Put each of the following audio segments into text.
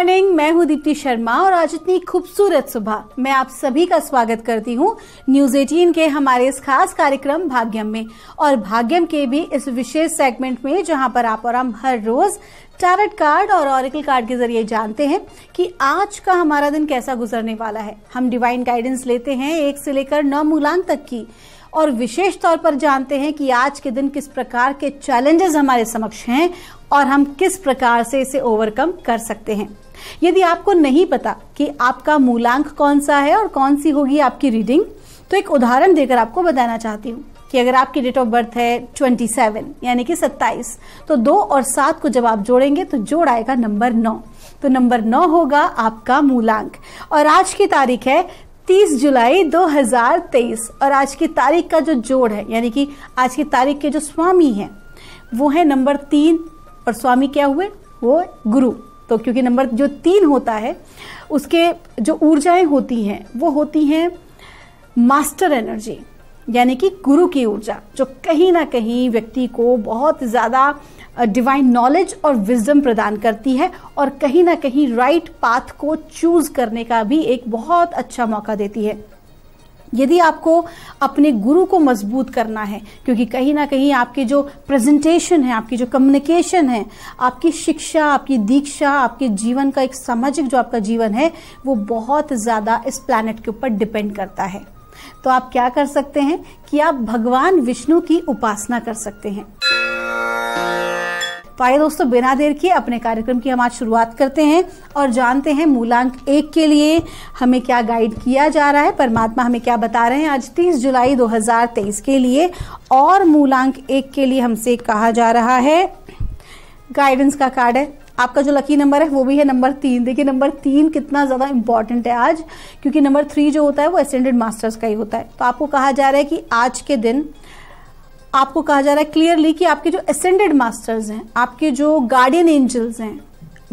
morning मैं हूं दीप्ति शर्मा और आज इतनी खूबसूरत सुबह मैं आप सभी का स्वागत करती हूं न्यूज 18 के हमारे इस खास कार्यक्रम भाग्यम में और भाग्यम के भी इस विशेष सेगमेंट में जहां पर आप और हम हर रोज टैरट कार्ड और ऑरिकल कार्ड के जरिए जानते हैं कि आज का हमारा दिन कैसा गुजरने वाला है हम डिवाइन गाइडेंस लेते हैं एक से लेकर नौ मूलांक तक की और विशेष तौर पर जानते हैं कि आज के दिन किस प्रकार के चैलेंजेस हमारे समक्ष हैं और हम किस प्रकार से इसे ओवरकम कर सकते हैं यदि आपको नहीं पता कि आपका मूलांक कौन सा है और कौन सी होगी आपकी रीडिंग तो एक उदाहरण देकर आपको बताना चाहती हूँ कि अगर आपकी डेट ऑफ बर्थ है 27 यानी कि 27 तो दो और सात को जब आप जोड़ेंगे तो जोड़ आएगा नंबर नौ तो नंबर नौ होगा आपका मूलांक और आज की तारीख है 30 जुलाई 2023 और आज की तारीख का जो जोड़ है यानी कि आज की तारीख के जो स्वामी हैं वो है नंबर तीन और स्वामी क्या हुए वो गुरु तो क्योंकि नंबर जो तीन होता है उसके जो ऊर्जाएं होती हैं वो होती हैं मास्टर एनर्जी यानी कि गुरु की ऊर्जा जो कहीं ना कहीं व्यक्ति को बहुत ज़्यादा डिवाइन नॉलेज और विजडम प्रदान करती है और कहीं ना कहीं राइट पाथ को चूज करने का भी एक बहुत अच्छा मौका देती है यदि आपको अपने गुरु को मजबूत करना है क्योंकि कहीं ना कहीं आपके जो प्रेजेंटेशन है आपकी जो कम्युनिकेशन है आपकी शिक्षा आपकी दीक्षा आपके जीवन का एक सामाजिक जो आपका जीवन है वो बहुत ज़्यादा इस प्लानट के ऊपर डिपेंड करता है तो आप क्या कर सकते हैं कि आप भगवान विष्णु की उपासना कर सकते हैं तो आइए दोस्तों बिना देर किए अपने कार्यक्रम की हम आज शुरुआत करते हैं और जानते हैं मूलांक एक के लिए हमें क्या गाइड किया जा रहा है परमात्मा हमें क्या बता रहे हैं आज 30 जुलाई 2023 के लिए और मूलांक एक के लिए हमसे कहा जा रहा है गाइडेंस का कार्ड है आपका जो लकी नंबर है वो भी है नंबर तीन देखिए नंबर तीन कितना ज़्यादा इंपॉर्टेंट है आज क्योंकि नंबर थ्री जो होता है वो एसेंडेड मास्टर्स का ही होता है तो आपको कहा जा रहा है कि आज के दिन आपको कहा जा रहा है क्लियरली कि आपके जो असेंडेड मास्टर्स हैं आपके जो गार्डियन एंजल्स हैं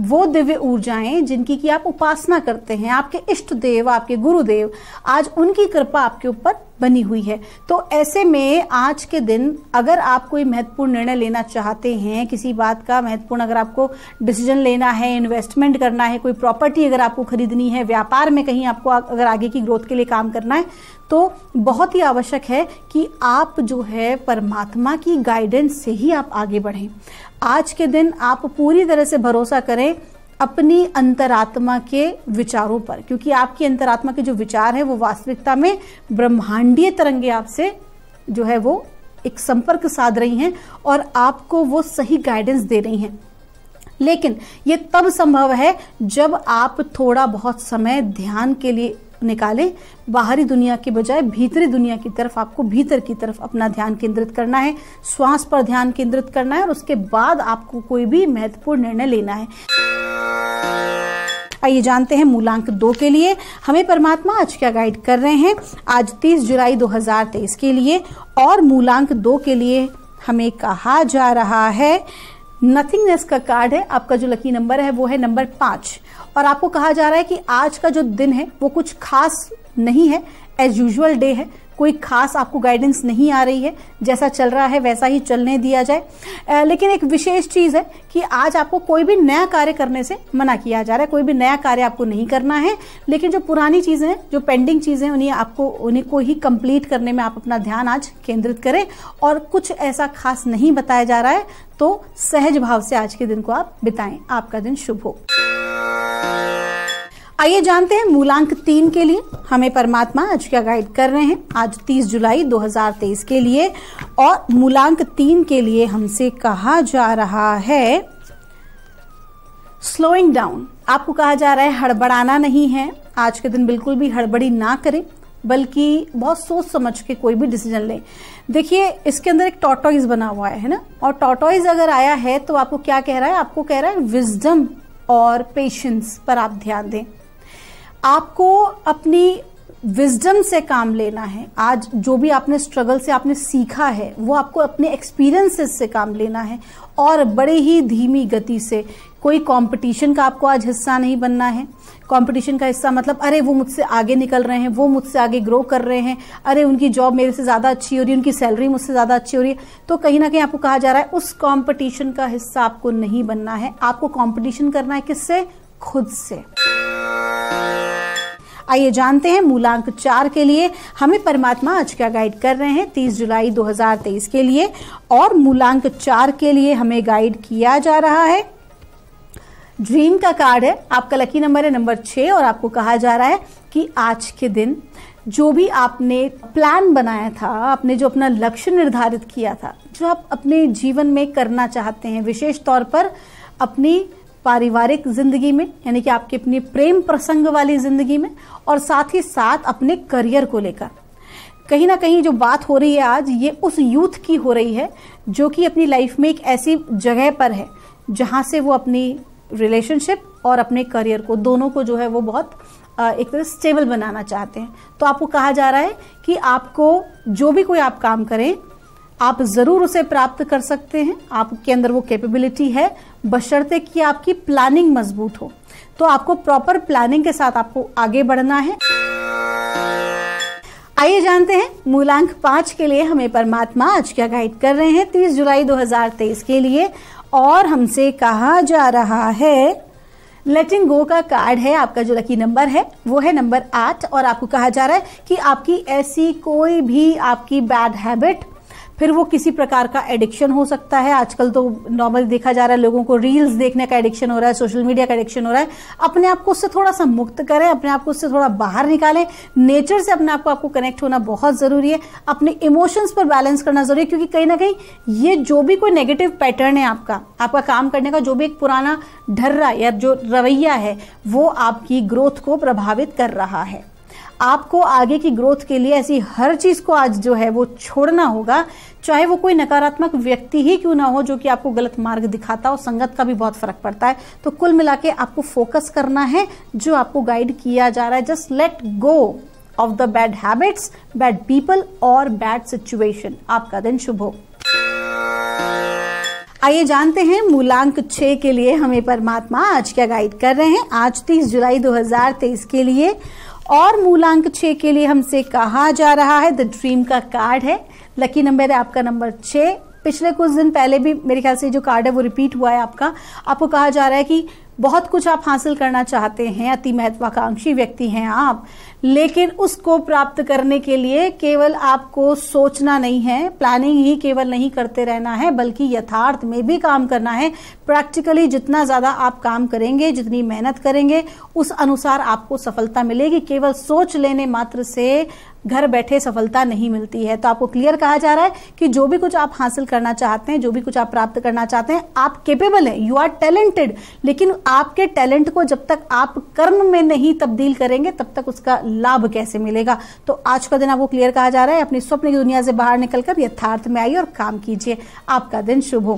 वो दिव्य ऊर्जाएं जिनकी की आप उपासना करते हैं आपके इष्ट देव आपके गुरुदेव आज उनकी कृपा आपके ऊपर बनी हुई है तो ऐसे में आज के दिन अगर आप कोई महत्वपूर्ण निर्णय लेना चाहते हैं किसी बात का महत्वपूर्ण अगर आपको डिसीजन लेना है इन्वेस्टमेंट करना है कोई प्रॉपर्टी अगर आपको खरीदनी है व्यापार में कहीं आपको अगर आगे की ग्रोथ के लिए काम करना है तो बहुत ही आवश्यक है कि आप जो है परमात्मा की गाइडेंस से ही आप आगे बढ़ें आज के दिन आप पूरी तरह से भरोसा करें अपनी अंतरात्मा के विचारों पर क्योंकि आपकी अंतरात्मा के जो विचार हैं वो वास्तविकता में ब्रह्मांडीय तरंगे आपसे जो है वो एक संपर्क साध रही हैं और आपको वो सही गाइडेंस दे रही हैं लेकिन ये तब संभव है जब आप थोड़ा बहुत समय ध्यान के लिए निकालें बाहरी दुनिया के बजाय भीतरी दुनिया की तरफ आपको भीतर की तरफ अपना ध्यान केंद्रित करना है श्वास पर ध्यान केंद्रित करना है और उसके बाद आपको कोई भी महत्वपूर्ण निर्णय लेना है आइए जानते हैं मूलांक दो के लिए हमें परमात्मा आज क्या गाइड कर रहे हैं आज 30 जुलाई 2023 के लिए और मूलांक दो के लिए हमें कहा जा रहा है नथिंगनेस का कार्ड है आपका जो लकी नंबर है वो है नंबर पांच और आपको कहा जा रहा है कि आज का जो दिन है वो कुछ खास नहीं है एज यूजल डे है कोई खास आपको गाइडेंस नहीं आ रही है जैसा चल रहा है वैसा ही चलने दिया जाए लेकिन एक विशेष चीज़ है कि आज आपको कोई भी नया कार्य करने से मना किया जा रहा है कोई भी नया कार्य आपको नहीं करना है लेकिन जो पुरानी चीज़ें हैं जो पेंडिंग चीज़ें उन्हें आपको उन्हें को ही कंप्लीट करने में आप अपना ध्यान आज केंद्रित करें और कुछ ऐसा खास नहीं बताया जा रहा है तो सहज भाव से आज के दिन को आप बिताएं आपका दिन शुभ हो आइए जानते हैं मूलांक तीन के लिए हमें परमात्मा आज क्या गाइड कर रहे हैं आज 30 जुलाई 2023 के लिए और मूलांक तीन के लिए हमसे कहा जा रहा है स्लोइंग डाउन आपको कहा जा रहा है हड़बड़ाना नहीं है आज के दिन बिल्कुल भी हड़बड़ी ना करें बल्कि बहुत सोच समझ के कोई भी डिसीजन लें देखिए इसके अंदर एक टॉटॉइज बना हुआ है ना और टॉटॉइज अगर आया है तो आपको क्या कह रहा है आपको कह रहा है विजडम और पेशेंस पर आप ध्यान दें आपको अपनी विजडम से काम लेना है आज जो भी आपने स्ट्रगल से आपने सीखा है वो आपको अपने एक्सपीरियंसेस से काम लेना है और बड़े ही धीमी गति से कोई कंपटीशन का आपको आज हिस्सा नहीं बनना है कंपटीशन का हिस्सा मतलब अरे वो मुझसे आगे निकल रहे हैं वो मुझसे आगे ग्रो कर रहे हैं अरे उनकी जॉब मेरे से ज़्यादा अच्छी हो रही है उनकी सैलरी मुझसे ज़्यादा अच्छी हो रही है तो कहीं ना कहीं आपको कहा जा रहा है उस कॉम्पिटिशन का हिस्सा आपको नहीं बनना है आपको कॉम्पिटिशन करना है किससे खुद से आइए जानते हैं मूलांक चार के लिए हमें परमात्मा आज क्या गाइड कर रहे हैं 30 जुलाई 2023 के लिए और मूलांक चार के लिए हमें गाइड किया जा रहा है ड्रीम का कार्ड है आपका लकी नंबर है नंबर छह और आपको कहा जा रहा है कि आज के दिन जो भी आपने प्लान बनाया था आपने जो अपना लक्ष्य निर्धारित किया था जो आप अपने जीवन में करना चाहते हैं विशेष तौर पर अपनी पारिवारिक जिंदगी में यानी कि आपके अपने प्रेम प्रसंग वाली जिंदगी में और साथ ही साथ अपने करियर को लेकर कहीं ना कहीं जो बात हो रही है आज ये उस यूथ की हो रही है जो कि अपनी लाइफ में एक ऐसी जगह पर है जहाँ से वो अपनी रिलेशनशिप और अपने करियर को दोनों को जो है वो बहुत एक तरह स्टेबल बनाना चाहते हैं तो आपको कहा जा रहा है कि आपको जो भी कोई आप काम करें आप ज़रूर उसे प्राप्त कर सकते हैं आपके अंदर वो कैपेबिलिटी है बशर्ते कि आपकी प्लानिंग मजबूत हो तो आपको प्रॉपर प्लानिंग के साथ आपको आगे बढ़ना है आइए जानते हैं मूलांक पांच के लिए हमें परमात्मा आज क्या गाइड कर रहे हैं 30 जुलाई 2023 के लिए और हमसे कहा जा रहा है लेटिंग गो का कार्ड है आपका जो लकी नंबर है वो है नंबर आठ और आपको कहा जा रहा है कि आपकी ऐसी कोई भी आपकी बैड हैबिट फिर वो किसी प्रकार का एडिक्शन हो सकता है आजकल तो नॉर्मल देखा जा रहा है लोगों को रील्स देखने का एडिक्शन हो रहा है सोशल मीडिया का एडिक्शन हो रहा है अपने आप को उससे थोड़ा सा मुक्त करें अपने आप को उससे थोड़ा बाहर निकालें नेचर से अपने आप को आपको कनेक्ट होना बहुत ज़रूरी है अपने इमोशंस पर बैलेंस करना ज़रूरी है क्योंकि कहीं ना कहीं ये जो भी कोई नेगेटिव पैटर्न है आपका आपका काम करने का जो भी एक पुराना ढर्रा या जो रवैया है वो आपकी ग्रोथ को प्रभावित कर रहा है आपको आगे की ग्रोथ के लिए ऐसी हर चीज़ को आज जो है वो छोड़ना होगा चाहे वो कोई नकारात्मक व्यक्ति ही क्यों ना हो जो कि आपको गलत मार्ग दिखाता हो संगत का भी बहुत फर्क पड़ता है तो कुल मिला के आपको फोकस करना है जो आपको गाइड किया जा रहा है just let go of the bad habits bad people और बैड सिचुएशन आपका दिन शुभ हो आइए जानते हैं मूलांक छः के लिए हमें परमात्मा आज क्या गाइड कर रहे हैं आज 30 जुलाई 2023 के लिए और मूलांक छः के लिए हमसे कहा जा रहा है द ड्रीम का कार्ड है लकी नंबर है आपका नंबर छ पिछले कुछ दिन पहले भी मेरे ख्याल से जो कार्ड है वो रिपीट हुआ है आपका आपको कहा जा रहा है कि बहुत कुछ आप हासिल करना चाहते हैं अति महत्वाकांक्षी व्यक्ति हैं आप लेकिन उसको प्राप्त करने के लिए केवल आपको सोचना नहीं है प्लानिंग ही केवल नहीं करते रहना है बल्कि यथार्थ में भी काम करना है प्रैक्टिकली जितना ज़्यादा आप काम करेंगे जितनी मेहनत करेंगे उस अनुसार आपको सफलता मिलेगी केवल सोच लेने मात्र से घर बैठे सफलता नहीं मिलती है तो आपको क्लियर कहा जा रहा है कि जो भी कुछ आप हासिल करना चाहते हैं जो भी कुछ आप प्राप्त करना चाहते हैं आप केपेबल हैं यू आर टैलेंटेड लेकिन आपके टैलेंट को जब तक आप कर्म में नहीं तब्दील करेंगे तब तक उसका लाभ कैसे मिलेगा तो आज का दिन आपको क्लियर कहा जा रहा है अपने स्वप्न की दुनिया से बाहर निकलकर यथार्थ में आइए और काम कीजिए आपका दिन शुभ हो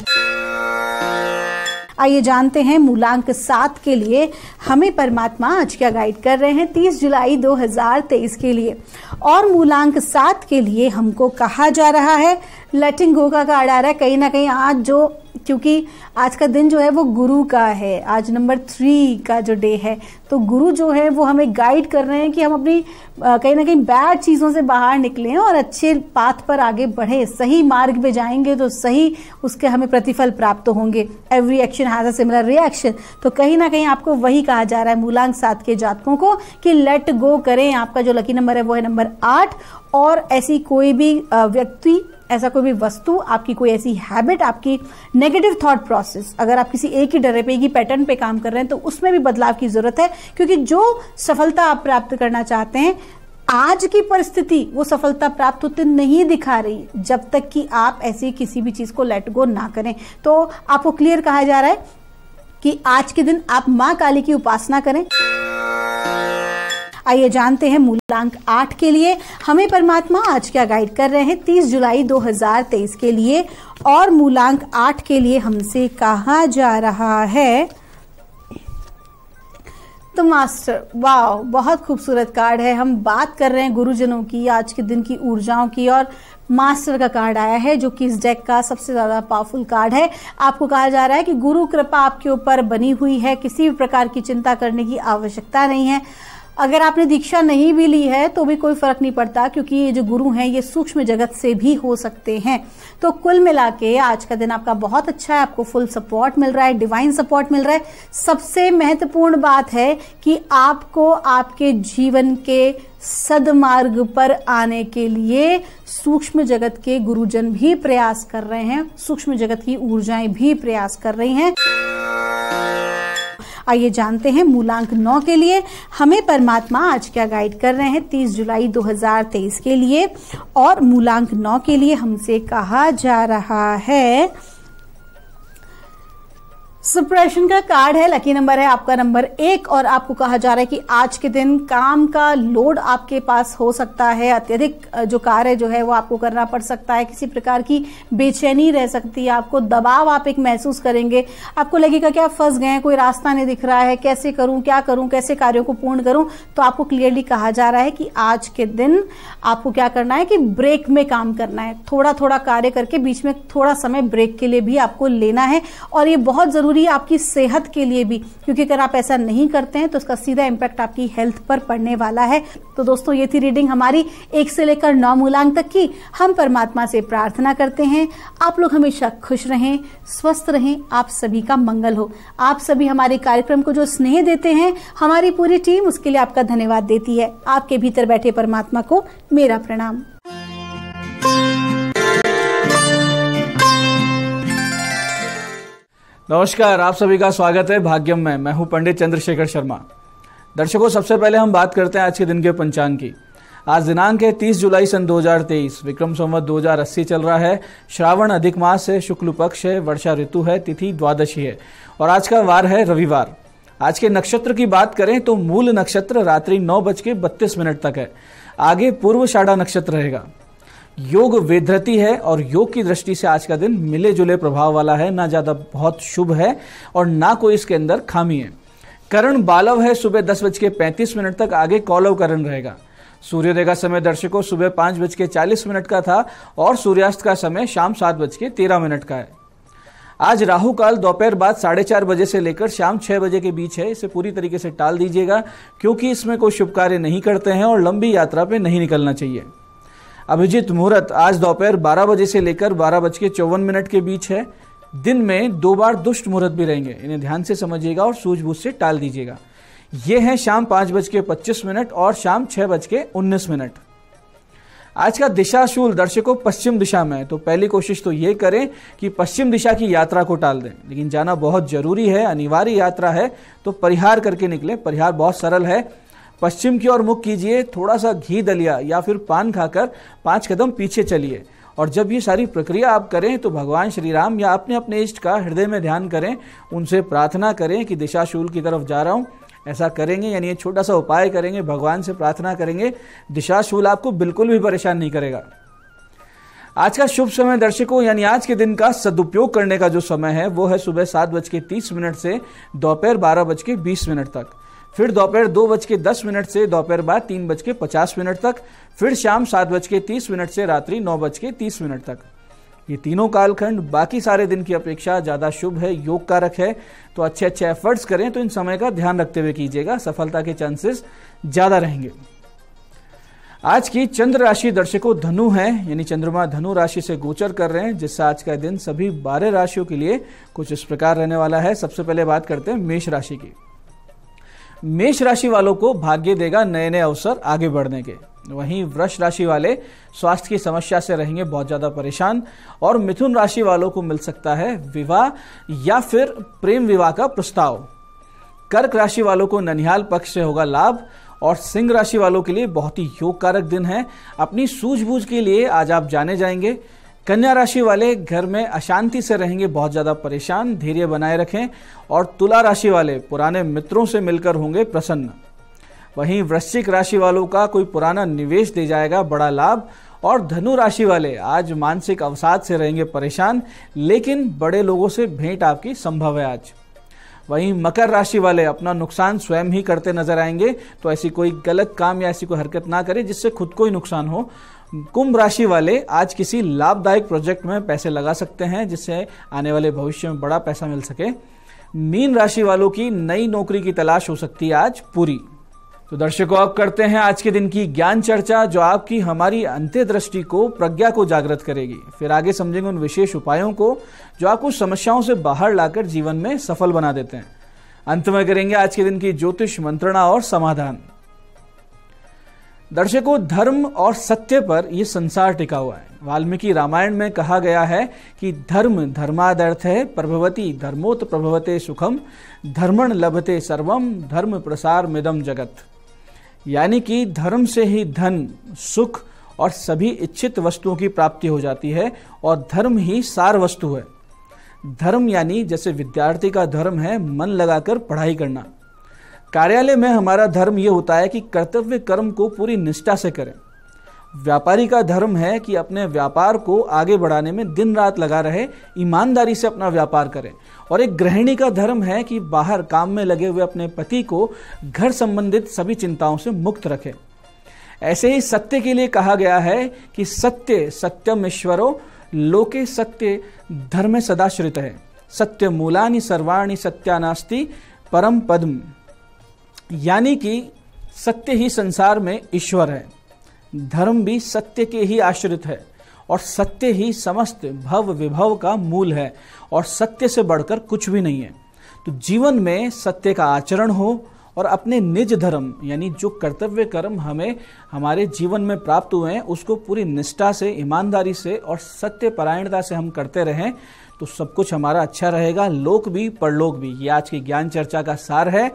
आइए जानते हैं मूलांक सात के लिए हमें परमात्मा आज क्या गाइड कर रहे हैं 30 जुलाई 2023 के लिए और मूलांक सात के लिए हमको कहा जा रहा है लेटिंग गो का कार्ड आ रहा है कहीं ना कहीं आज जो क्योंकि आज का दिन जो है वो गुरु का है आज नंबर थ्री का जो डे है तो गुरु जो है वो हमें गाइड कर रहे हैं कि हम अपनी कहीं ना कहीं बैड चीज़ों से बाहर निकलें और अच्छे पाथ पर आगे बढ़ें सही मार्ग पे जाएंगे तो सही उसके हमें प्रतिफल प्राप्त होंगे every action has a similar reaction तो कहीं ना कहीं आपको वही कहा जा रहा है मूलांक सात के जातकों को कि लेट गो करें आपका जो लकी नंबर है वो है नंबर आठ और ऐसी कोई भी व्यक्ति ऐसा कोई भी वस्तु आपकी कोई ऐसी हैबिट आपकी नेगेटिव थॉट प्रोसेस अगर आप किसी एक ही डरे पे एक ही पैटर्न पे काम कर रहे हैं तो उसमें भी बदलाव की जरूरत है क्योंकि जो सफलता आप प्राप्त करना चाहते हैं आज की परिस्थिति वो सफलता प्राप्त होते नहीं दिखा रही जब तक कि आप ऐसी किसी भी चीज़ को लेट गो ना करें तो आपको क्लियर कहा जा रहा है कि आज के दिन आप माँ काली की उपासना करें आइए जानते हैं मूलांक आठ के लिए हमें परमात्मा आज क्या गाइड कर रहे हैं तीस जुलाई दो हजार तेईस के लिए और मूलांक आठ के लिए हमसे कहा जा रहा है तो मास्टर वाह बहुत खूबसूरत कार्ड है हम बात कर रहे हैं गुरुजनों की आज के दिन की ऊर्जाओं की और मास्टर का कार्ड आया है जो कि इस डेक का सबसे ज़्यादा पावरफुल कार्ड है आपको कहा जा रहा है कि गुरु कृपा आपके ऊपर बनी हुई है किसी भी प्रकार की चिंता करने की आवश्यकता नहीं है अगर आपने दीक्षा नहीं भी ली है तो भी कोई फर्क नहीं पड़ता क्योंकि ये जो गुरु हैं ये सूक्ष्म जगत से भी हो सकते हैं तो कुल मिला के आज का दिन आपका बहुत अच्छा है आपको फुल सपोर्ट मिल रहा है डिवाइन सपोर्ट मिल रहा है सबसे महत्वपूर्ण बात है कि आपको आपके जीवन के सदमार्ग पर आने के लिए सूक्ष्म जगत के गुरुजन भी प्रयास कर रहे हैं सूक्ष्म जगत की ऊर्जाएं भी प्रयास कर रही हैं आइए जानते हैं मूलांक नौ के लिए हमें परमात्मा आज क्या गाइड कर रहे हैं तीस जुलाई 2023 के लिए और मूलांक नौ के लिए हमसे कहा जा रहा है सुप्रेशन का कार्ड है लकी नंबर है आपका नंबर एक और आपको कहा जा रहा है कि आज के दिन काम का लोड आपके पास हो सकता है अत्यधिक जो कार्य जो है वो आपको करना पड़ सकता है किसी प्रकार की बेचैनी रह सकती है आपको दबाव आप एक महसूस करेंगे आपको लगेगा कि आप फंस गए हैं कोई रास्ता नहीं दिख रहा है कैसे करूं क्या करूं कैसे कार्यों को पूर्ण करूं तो आपको क्लियरली कहा जा रहा है कि आज के दिन आपको क्या करना है कि ब्रेक में काम करना है थोड़ा थोड़ा कार्य करके बीच में थोड़ा समय ब्रेक के लिए भी आपको लेना है और ये बहुत जरूरी ये आपकी सेहत के लिए भी क्योंकि अगर आप ऐसा नहीं करते हैं तो उसका सीधा इम्पैक्ट आपकी हेल्थ पर पड़ने वाला है तो दोस्तों ये थी रीडिंग हमारी एक से लेकर नौ मूलांक तक की हम परमात्मा से प्रार्थना करते हैं आप लोग हमेशा खुश रहें स्वस्थ रहें आप सभी का मंगल हो आप सभी हमारे कार्यक्रम को जो स्नेह देते हैं हमारी पूरी टीम उसके लिए आपका धन्यवाद देती है आपके भीतर बैठे परमात्मा को मेरा प्रणाम नमस्कार आप सभी का स्वागत है भाग्यम में मैं हूं पंडित चंद्रशेखर शर्मा दर्शकों सबसे पहले हम बात करते हैं आज के दिन के पंचांग की आज दिनांक है 30 जुलाई सन 2023 विक्रम संवत दो चल रहा है श्रावण अधिक मास है शुक्ल पक्ष है वर्षा ऋतु है तिथि द्वादशी है और आज का वार है रविवार आज के नक्षत्र की बात करें तो मूल नक्षत्र रात्रि नौ बज के बत्तीस मिनट तक है आगे पूर्व शाड़ा नक्षत्र रहेगा योग वेधरती है और योग की दृष्टि से आज का दिन मिले जुले प्रभाव वाला है ना ज़्यादा बहुत शुभ है और ना कोई इसके अंदर खामी है करण बालव है सुबह दस बज के पैंतीस मिनट तक आगे कौलव करण रहेगा सूर्योदय का समय दर्शकों सुबह पांच बज के चालीस मिनट का था और सूर्यास्त का समय शाम सात बज के तेरह मिनट का है आज राहु काल दोपहर बाद साढ़े चार बजे से लेकर शाम छह बजे के बीच है इसे पूरी तरीके से टाल दीजिएगा क्योंकि इसमें कोई शुभ कार्य नहीं करते हैं और लंबी यात्रा पे नहीं निकलना चाहिए अभिजीत मुहूर्त आज दोपहर बारह बजे से लेकर बारह बज के चौवन मिनट के बीच है दिन में दो बार दुष्ट मुहूर्त भी रहेंगे इन्हें ध्यान से समझिएगा और सूझबूझ से टाल दीजिएगा ये है शाम पांच बज के पच्चीस मिनट और शाम छह बज के उन्नीस मिनट आज का दिशाशूल दर्शकों पश्चिम दिशा में है तो पहली कोशिश तो ये करें कि पश्चिम दिशा की यात्रा को टाल दें लेकिन जाना बहुत जरूरी है अनिवार्य यात्रा है तो परिहार करके निकले परिहार बहुत सरल है पश्चिम की ओर मुख कीजिए थोड़ा सा घी दलिया या फिर पान खाकर पांच कदम पीछे चलिए और जब ये सारी प्रक्रिया आप करें तो भगवान श्री राम या अपने अपने इष्ट का हृदय में ध्यान करें उनसे प्रार्थना करें कि दिशाशूल की तरफ जा रहा हूँ ऐसा करेंगे यानी ये छोटा सा उपाय करेंगे भगवान से प्रार्थना करेंगे दिशाशूल आपको बिल्कुल भी परेशान नहीं करेगा आज का शुभ समय दर्शकों यानी आज के दिन का सदुपयोग करने का जो समय है वो है सुबह सात बज के तीस मिनट से दोपहर बारह बज के बीस मिनट तक फिर दोपहर दो बज के दस मिनट से दोपहर बाद तीन बज के पचास मिनट तक फिर शाम सात बज के तीस मिनट से रात्रि नौ बज के तीस मिनट तक ये तीनों कालखंड बाकी सारे दिन की अपेक्षा ज़्यादा शुभ है योग कारक है तो अच्छे अच्छे एफर्ट्स करें तो इन समय का ध्यान रखते हुए कीजिएगा सफलता के चांसेस ज़्यादा रहेंगे आज की चंद्र राशि दर्शकों धनु है यानी चंद्रमा धनु राशि से गोचर कर रहे हैं जिससे आज का दिन सभी बारह राशियों के लिए कुछ इस प्रकार रहने वाला है सबसे पहले बात करते हैं मेष राशि की मेष राशि वालों को भाग्य देगा नए नए अवसर आगे बढ़ने के वहीं वृक्ष राशि वाले स्वास्थ्य की समस्या से रहेंगे बहुत ज़्यादा परेशान और मिथुन राशि वालों को मिल सकता है विवाह या फिर प्रेम विवाह का प्रस्ताव कर्क राशि वालों को ननिहाल पक्ष से होगा लाभ और सिंह राशि वालों के लिए बहुत ही योग कारक दिन है अपनी सूझबूझ के लिए आज आप जाने जाएंगे कन्या राशि वाले घर में अशांति से रहेंगे बहुत ज़्यादा परेशान धैर्य बनाए रखें और तुला राशि वाले पुराने मित्रों से मिलकर होंगे प्रसन्न वहीं वृश्चिक राशि वालों का कोई पुराना निवेश दे जाएगा बड़ा लाभ और धनु राशि वाले आज मानसिक अवसाद से रहेंगे परेशान लेकिन बड़े लोगों से भेंट आपकी संभव है आज वहीं मकर राशि वाले अपना नुकसान स्वयं ही करते नजर आएंगे तो ऐसी कोई गलत काम या ऐसी कोई हरकत ना करें जिससे खुद को ही नुकसान हो कुंभ राशि वाले आज किसी लाभदायक प्रोजेक्ट में पैसे लगा सकते हैं जिससे आने वाले भविष्य में बड़ा पैसा मिल सके मीन राशि वालों की नई नौकरी की तलाश हो सकती है आज पूरी तो दर्शकों आप करते हैं आज के दिन की ज्ञान चर्चा जो आपकी हमारी अंत्य दृष्टि को प्रज्ञा को जागृत करेगी फिर आगे समझेंगे उन विशेष उपायों को जो आपको समस्याओं से बाहर लाकर जीवन में सफल बना देते हैं अंत में करेंगे आज के दिन की ज्योतिष मंत्रणा और समाधान दर्शकों धर्म और सत्य पर यह संसार टिका हुआ है वाल्मीकि रामायण में कहा गया है कि धर्म धर्मादर्थ है प्रभवती धर्मोत प्रभवते सुखम धर्मण लभते सर्वम धर्म प्रसार मिदम जगत यानी कि धर्म से ही धन सुख और सभी इच्छित वस्तुओं की प्राप्ति हो जाती है और धर्म ही सार वस्तु है धर्म यानी जैसे विद्यार्थी का धर्म है मन लगाकर पढ़ाई करना कार्यालय में हमारा धर्म यह होता है कि कर्तव्य कर्म को पूरी निष्ठा से करें व्यापारी का धर्म है कि अपने व्यापार को आगे बढ़ाने में दिन रात लगा रहे ईमानदारी से अपना व्यापार करें और एक गृहिणी का धर्म है कि बाहर काम में लगे हुए अपने पति को घर संबंधित सभी चिंताओं से मुक्त रखें ऐसे ही सत्य के लिए कहा गया है कि सत्य सत्यम ईश्वरो लोके सत्य धर्म सदाश्रित है सत्य मूलानी सर्वाणी सत्यानास्ति परम पद्म यानी कि सत्य ही संसार में ईश्वर है धर्म भी सत्य के ही आश्रित है और सत्य ही समस्त भव विभव का मूल है और सत्य से बढ़कर कुछ भी नहीं है तो जीवन में सत्य का आचरण हो और अपने निज धर्म यानी जो कर्तव्य कर्म हमें हमारे जीवन में प्राप्त हुए हैं उसको पूरी निष्ठा से ईमानदारी से और सत्य परायणता से हम करते रहें तो सब कुछ हमारा अच्छा रहेगा लोक भी परलोक भी ये आज की ज्ञान चर्चा का सार है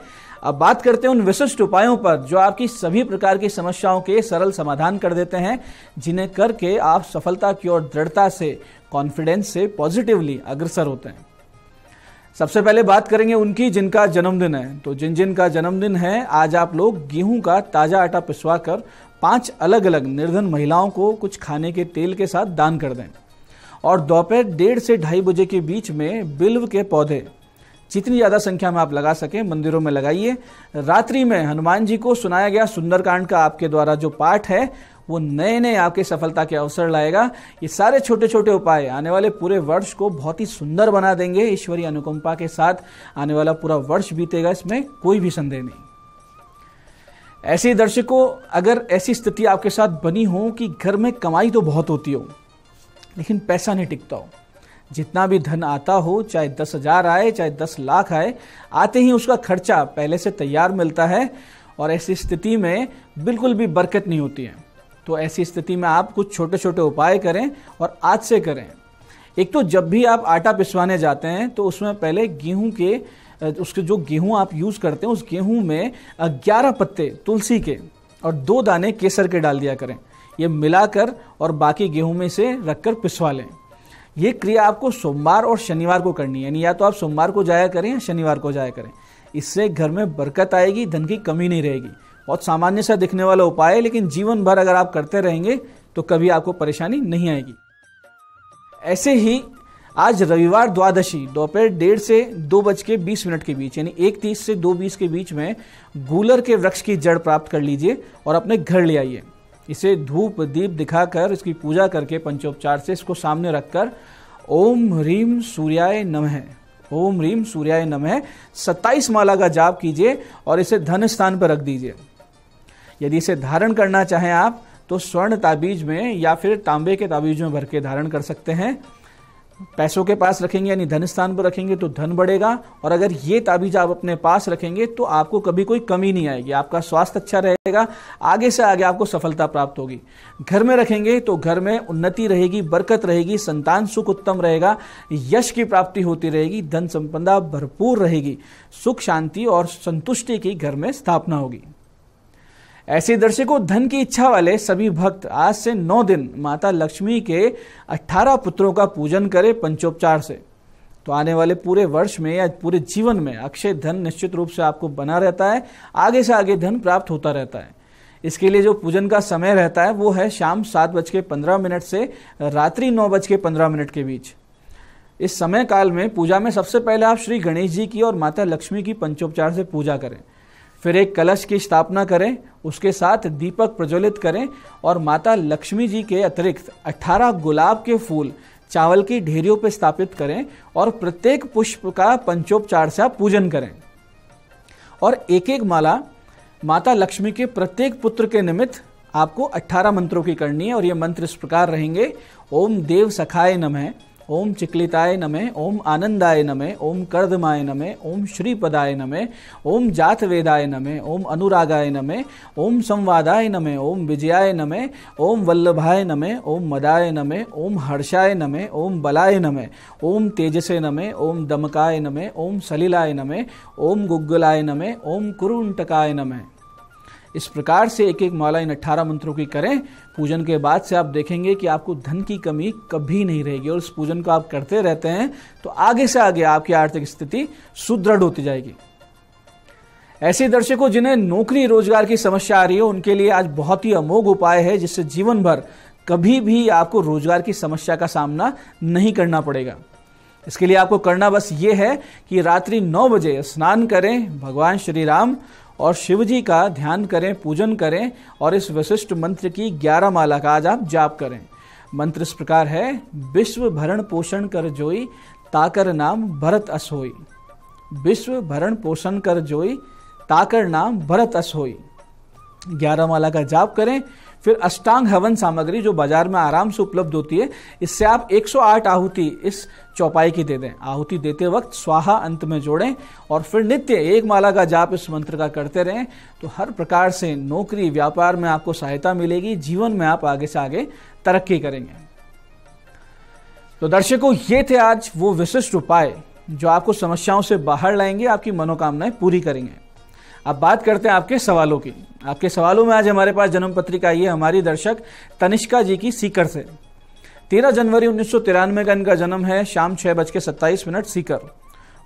अब बात करते हैं उन विशिष्ट उपायों पर जो आपकी सभी प्रकार की समस्याओं के सरल समाधान कर देते हैं जिन्हें करके आप सफलता की ओर दृढ़ता से कॉन्फिडेंस से पॉजिटिवली अग्रसर होते हैं सबसे पहले बात करेंगे उनकी जिनका जन्मदिन है तो जिन जिन का जन्मदिन है आज आप लोग गेहूं का ताज़ा आटा पिसवा कर पांच अलग अलग निर्धन महिलाओं को कुछ खाने के तेल के साथ दान कर दें और दोपहर डेढ़ से ढाई बजे के बीच में बिल्व के पौधे जितनी ज़्यादा संख्या में आप लगा सकें मंदिरों में लगाइए रात्रि में हनुमान जी को सुनाया गया सुंदरकांड का आपके द्वारा जो पाठ है वो नए नए आपके सफलता के अवसर लाएगा ये सारे छोटे छोटे उपाय आने वाले पूरे वर्ष को बहुत ही सुंदर बना देंगे ईश्वरीय अनुकंपा के साथ आने वाला पूरा वर्ष बीतेगा इसमें कोई भी संदेह नहीं ऐसे दर्शकों अगर ऐसी स्थिति आपके साथ बनी हो कि घर में कमाई तो बहुत होती हो लेकिन पैसा नहीं टिकता हो जितना भी धन आता हो चाहे दस हजार आए चाहे दस लाख आए आते ही उसका खर्चा पहले से तैयार मिलता है और ऐसी स्थिति में बिल्कुल भी बरकत नहीं होती है तो ऐसी स्थिति में आप कुछ छोटे छोटे उपाय करें और आज से करें एक तो जब भी आप आटा पिसवाने जाते हैं तो उसमें पहले गेहूं के उसके जो गेहूं आप यूज़ करते हैं उस गेहूं में ग्यारह पत्ते तुलसी के और दो दाने केसर के डाल दिया करें ये मिलाकर और बाकी गेहूं में से रखकर पिसवा लें ये क्रिया आपको सोमवार और शनिवार को करनी है यानी या तो आप सोमवार को जाया करें या शनिवार को जाया करें इससे घर में बरकत आएगी धन की कमी नहीं रहेगी बहुत सामान्य सा दिखने वाला उपाय है लेकिन जीवन भर अगर आप करते रहेंगे तो कभी आपको परेशानी नहीं आएगी ऐसे ही आज रविवार द्वादशी दोपहर डेढ़ से दो बज के बीस मिनट के बीच यानी एक तीस से दो बीस के बीच में गूलर के वृक्ष की जड़ प्राप्त कर लीजिए और अपने घर ले आइए इसे धूप दीप दिखाकर इसकी पूजा करके पंचोपचार से इसको सामने रखकर ओम ह्रीम सूर्याय नमः ओम ह्रीम सूर्याय नमः सत्ताईस माला का जाप कीजिए और इसे धन स्थान पर रख दीजिए यदि इसे धारण करना चाहें आप तो स्वर्ण ताबीज में या फिर तांबे के ताबीज में भर के धारण कर सकते हैं पैसों के पास रखेंगे यानी धन स्थान पर रखेंगे तो धन बढ़ेगा और अगर ये ताबीज आप अपने पास रखेंगे तो आपको कभी कोई कमी नहीं आएगी आपका स्वास्थ्य अच्छा रहेगा आगे से आगे आपको सफलता प्राप्त होगी घर में रखेंगे तो घर में उन्नति रहेगी बरकत रहेगी संतान सुख उत्तम रहेगा यश की प्राप्ति होती रहेगी धन संपदा भरपूर रहेगी सुख शांति और संतुष्टि की घर में स्थापना होगी ऐसे दर्शकों धन की इच्छा वाले सभी भक्त आज से नौ दिन माता लक्ष्मी के अट्ठारह पुत्रों का पूजन करें पंचोपचार से तो आने वाले पूरे वर्ष में या पूरे जीवन में अक्षय धन निश्चित रूप से आपको बना रहता है आगे से आगे धन प्राप्त होता रहता है इसके लिए जो पूजन का समय रहता है वो है शाम सात बज के पंद्रह मिनट से रात्रि नौ बज के पंद्रह मिनट के बीच इस समय काल में पूजा में सबसे पहले आप श्री गणेश जी की और माता लक्ष्मी की पंचोपचार से पूजा करें फिर एक कलश की स्थापना करें उसके साथ दीपक प्रज्वलित करें और माता लक्ष्मी जी के अतिरिक्त 18 गुलाब के फूल चावल की ढेरियों पर स्थापित करें और प्रत्येक पुष्प का पंचोपचार से पूजन करें और एक एक माला माता लक्ष्मी के प्रत्येक पुत्र के निमित्त आपको 18 मंत्रों की करनी है और ये मंत्र इस प्रकार रहेंगे ओम देव सखाए नमः ओम चिकलिताय नमे ओम आनंदाय नमे ओम कर्दमाय नमे ओम श्रीपदाय नमे ओम जातवेदाय नमे ओम अनुरागाय नमे ओम संवादाय नमे ओम विजयाय नमे ओम वल्लभाय नमे ओम मदाय नमे ओम हर्षाय नमे ओम बलाय नमे ओम तेजसे नमे ओम दमकाय नमे ओम सलिलाय नमे ओम गुग्गलाय नमे ओम कुरुंटकाय नमे इस प्रकार से एक एक माला इन अट्ठारह मंत्रों की करें पूजन के बाद से आप देखेंगे कि आपको धन की कमी कभी नहीं रहेगी और इस पूजन को आप करते रहते हैं तो आगे से आगे आपकी आर्थिक स्थिति सुदृढ़ होती जाएगी ऐसे दर्शकों जिन्हें नौकरी रोजगार की समस्या आ रही है उनके लिए आज बहुत ही अमोघ उपाय है जिससे जीवन भर कभी भी आपको रोजगार की समस्या का सामना नहीं करना पड़ेगा इसके लिए आपको करना बस ये है कि रात्रि नौ बजे स्नान करें भगवान श्री राम और शिव जी का ध्यान करें पूजन करें और इस विशिष्ट मंत्र की ग्यारह माला का आज आप जाप करें मंत्र इस प्रकार है विश्व भरण पोषण कर जोई ताकर नाम भरत असोई विश्व भरण पोषण कर जोई ताकर नाम भरत असोई ग्यारह माला का जाप करें फिर अष्टांग हवन सामग्री जो बाजार में आराम से उपलब्ध होती है इससे आप 108 आहुति इस चौपाई की दे दें आहुति देते वक्त स्वाहा अंत में जोड़ें और फिर नित्य एक माला का जाप इस मंत्र का करते रहें तो हर प्रकार से नौकरी व्यापार में आपको सहायता मिलेगी जीवन में आप आगे से आगे तरक्की करेंगे तो दर्शकों ये थे आज वो विशिष्ट उपाय जो आपको समस्याओं से बाहर लाएंगे आपकी मनोकामनाएं पूरी करेंगे अब बात करते हैं आपके सवालों की आपके सवालों में आज हमारे पास जन्म पत्रिका आई है हमारी दर्शक तनिष्का जी की सीकर से तेरह जनवरी उन्नीस का इनका जन्म है शाम छह बज के सत्ताईस मिनट सीकर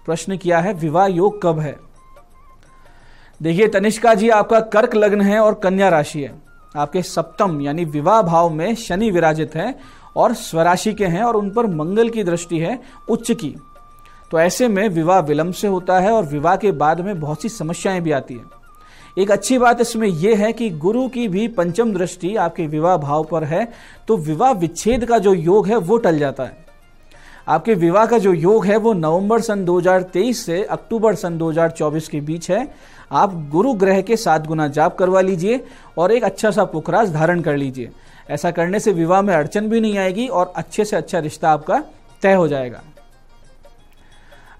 प्रश्न किया है विवाह योग कब है देखिए तनिष्का जी आपका कर्क लग्न है और कन्या राशि है आपके सप्तम यानी विवाह भाव में शनि विराजित है और स्वराशि के हैं और उन पर मंगल की दृष्टि है उच्च की तो ऐसे में विवाह विलंब से होता है और विवाह के बाद में बहुत सी समस्याएं भी आती हैं एक अच्छी बात इसमें यह है कि गुरु की भी पंचम दृष्टि आपके विवाह भाव पर है तो विवाह विच्छेद का जो योग है वो टल जाता है आपके विवाह का जो योग है वो नवंबर सन 2023 से अक्टूबर सन 2024 के बीच है आप गुरु ग्रह के सात गुना जाप करवा लीजिए और एक अच्छा सा पुखराज धारण कर लीजिए ऐसा करने से विवाह में अड़चन भी नहीं आएगी और अच्छे से अच्छा रिश्ता आपका तय हो जाएगा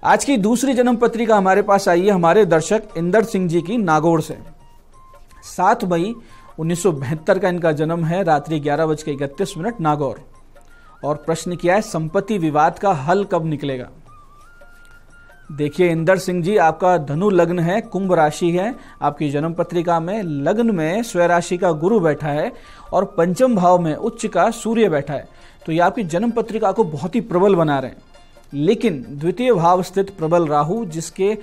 आज की दूसरी जन्म पत्रिका हमारे पास आई है हमारे दर्शक इंदर सिंह जी की नागौर से सात मई उन्नीस का इनका जन्म है रात्रि ग्यारह बज के इकतीस मिनट नागौर और प्रश्न किया है संपत्ति विवाद का हल कब निकलेगा देखिए इंदर सिंह जी आपका धनु लग्न है कुंभ राशि है आपकी जन्म पत्रिका में लग्न में स्वय राशि का गुरु बैठा है और पंचम भाव में उच्च का सूर्य बैठा है तो ये आपकी जन्म पत्रिका को बहुत ही प्रबल बना रहे हैं लेकिन द्वितीय भाव स्थित प्रबल राहु जिसके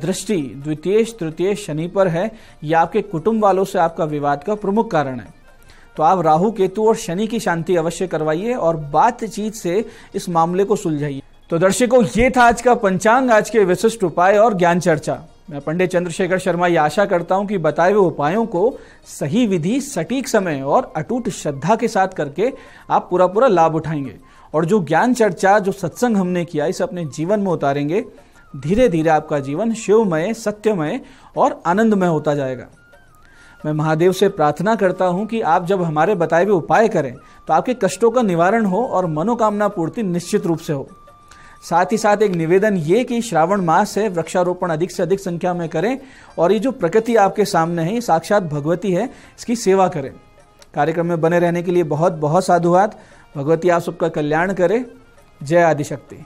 दृष्टि द्वितीय तृतीय शनि पर है यह आपके कुटुंब वालों से आपका विवाद का प्रमुख कारण है तो आप राहु केतु और शनि की शांति अवश्य करवाइए और बातचीत से इस मामले को सुलझाइए तो दर्शकों ये था आज का पंचांग आज के विशिष्ट उपाय और ज्ञान चर्चा मैं पंडित चंद्रशेखर शर्मा यह आशा करता हूं कि बताए हुए उपायों को सही विधि सटीक समय और अटूट श्रद्धा के साथ करके आप पूरा पूरा लाभ उठाएंगे और जो ज्ञान चर्चा जो सत्संग हमने किया इसे अपने जीवन में उतारेंगे धीरे धीरे आपका जीवन शिवमय सत्यमय और आनंदमय होता जाएगा मैं महादेव से प्रार्थना करता हूँ कि आप जब हमारे बताए हुए उपाय करें तो आपके कष्टों का निवारण हो और मनोकामना पूर्ति निश्चित रूप से हो साथ ही साथ एक निवेदन ये कि श्रावण मास है वृक्षारोपण अधिक से अधिक संख्या में करें और ये जो प्रकृति आपके सामने है साक्षात भगवती है इसकी सेवा करें कार्यक्रम में बने रहने के लिए बहुत बहुत साधुवाद भगवती आप सबका कल्याण करे जय आदिशक्ति